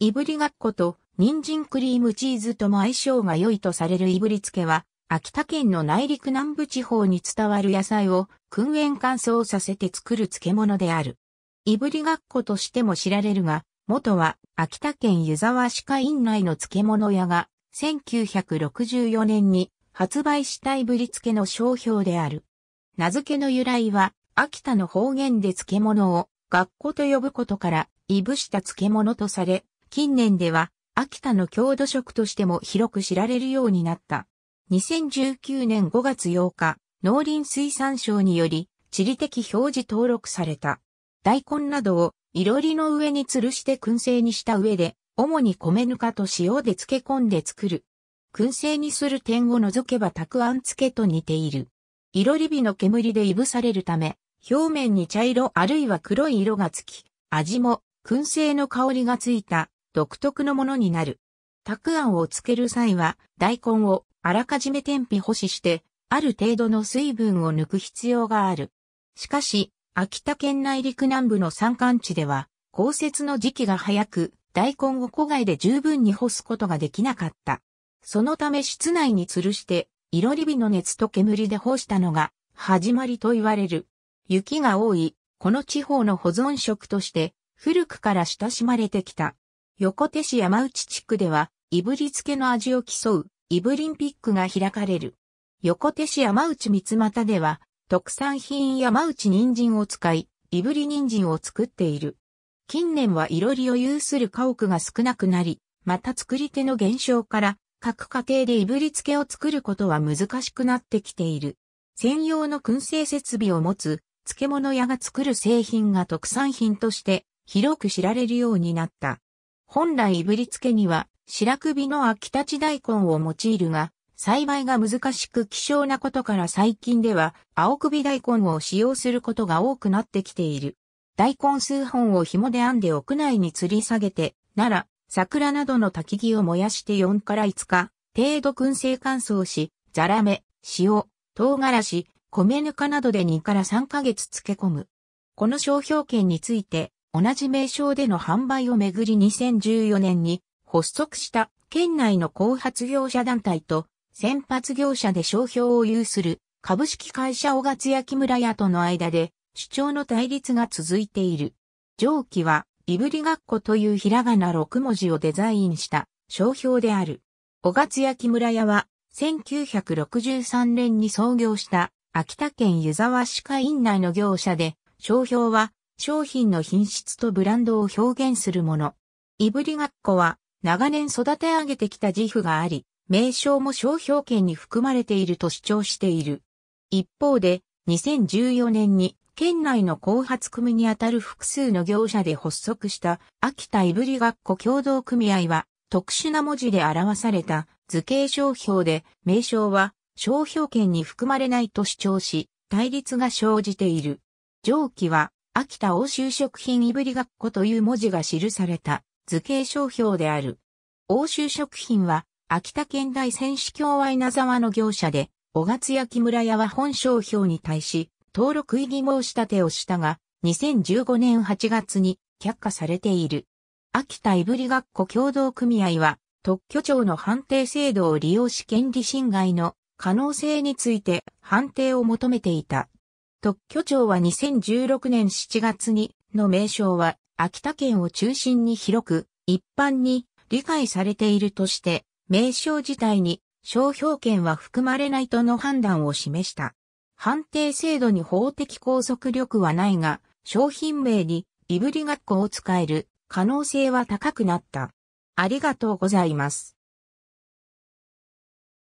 いぶりがっこと人参クリームチーズとも相性が良いとされるいぶりつけは、秋田県の内陸南部地方に伝わる野菜を燻煙乾燥させて作る漬物である。いぶりがっことしても知られるが、元は秋田県湯沢歯科院内の漬物屋が1964年に発売したいぶりつけの商標である。名付けの由来は秋田の方言で漬物を学校と呼ぶことから、いぶした漬物とされ、近年では秋田の郷土食としても広く知られるようになった。2019年5月8日、農林水産省により地理的表示登録された。大根などをいろりの上に吊るして燻製にした上で、主に米ぬかと塩で漬け込んで作る。燻製にする点を除けばたくあん漬けと似ている。いろり火の煙でいぶされるため、表面に茶色あるいは黒い色がつき、味も燻製の香りがついた独特のものになる。たくあんをつける際は、大根をあらかじめ天日干しして、ある程度の水分を抜く必要がある。しかし、秋田県内陸南部の山間地では、降雪の時期が早く、大根を戸外で十分に干すことができなかった。そのため室内に吊るして、いろり火の熱と煙で干したのが、始まりと言われる。雪が多い、この地方の保存食として、古くから親しまれてきた。横手市山内地区では、いぶりつけの味を競う、いぶりんピックが開かれる。横手市山内三股では、特産品山内人参を使い、いぶり人参を作っている。近年はいろりを有する家屋が少なくなり、また作り手の減少から、各家庭でいぶりつけを作ることは難しくなってきている。専用の燻製設備を持つ、漬物屋が作る製品が特産品として、広く知られるようになった。本来いぶりつけには白首の秋立ち大根を用いるが、栽培が難しく希少なことから最近では青首大根を使用することが多くなってきている。大根数本を紐で編んで屋内に吊り下げて、なら、桜などの焚き木を燃やして4から5日、程度燻製乾燥し、ザラメ、塩、唐辛子、米ぬかなどで2から3ヶ月漬け込む。この商標権について、同じ名称での販売をめぐり2014年に発足した県内の後発業者団体と先発業者で商標を有する株式会社小勝焼村屋との間で主張の対立が続いている。上記はいぶりがっこというひらがな6文字をデザインした商標である。小勝焼村屋は1963年に創業した秋田県湯沢市会院内の業者で商標は商品の品質とブランドを表現するもの。いぶりがっこは長年育て上げてきた自負があり、名称も商標権に含まれていると主張している。一方で、2014年に県内の後発組にあたる複数の業者で発足した秋田いぶりがっこ共同組合は特殊な文字で表された図形商標で名称は商標権に含まれないと主張し対立が生じている。上記は秋田欧州食品いぶりがっこという文字が記された図形商標である。欧州食品は、秋田県大選手協和稲沢の業者で、小月焼村屋は本商標に対し、登録異議申し立てをしたが、2015年8月に却下されている。秋田いぶりがっこ協同組合は、特許庁の判定制度を利用し権利侵害の可能性について判定を求めていた。特許庁は2016年7月にの名称は秋田県を中心に広く一般に理解されているとして、名称自体に商標権は含まれないとの判断を示した。判定制度に法的拘束力はないが、商品名にいぶり学校を使える可能性は高くなった。ありがとうございます。